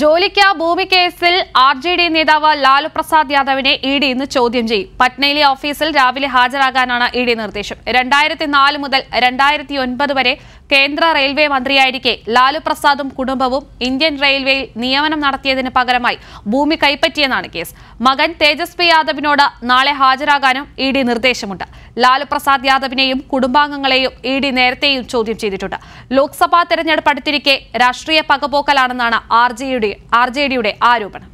ജോലിക്ക ഭൂമി കേസിൽ R J D നേതാവ് ലാലു പ്രസാദ് യാദവിനെ ഇ ഡി ഇന്ന് ചോദ്യം ചെയ്യും പട്നയിലെ ഓഫീസിൽ രാവിലെ ഹാജരാകാനാണ് ഇ ഡി നിർദ്ദേശം രണ്ടായിരത്തി നാല് മുതൽ രണ്ടായിരത്തി ഒൻപത് വരെ കേന്ദ്ര റെയിൽവേ മന്ത്രിയായിരിക്കെ ലാലു പ്രസാദും കുടുംബവും ഇന്ത്യൻ റെയിൽവേയിൽ നിയമനം നടത്തിയതിന് പകരമായി ഭൂമി കൈപ്പറ്റിയെന്നാണ് കേസ് മകൻ തേജസ്വി യാദവിനോട് നാളെ ഹാജരാകാനും ഇ ഡി നിർദ്ദേശമുണ്ട് ലാലു പ്രസാദ് യാദവിനെയും കുടുംബാംഗങ്ങളെയും ഇ ഡി നേരത്തെയും ചോദ്യം ചെയ്തിട്ടുണ്ട് ലോക്സഭാ തെരഞ്ഞെടുപ്പ് അടുത്തിരിക്കെ രാഷ്ട്രീയ പകപോക്കലാണെന്നാണ് ആർ ജെ ഡിയുടെ ആർ ജെ ഡിയുടെ ആരോപണം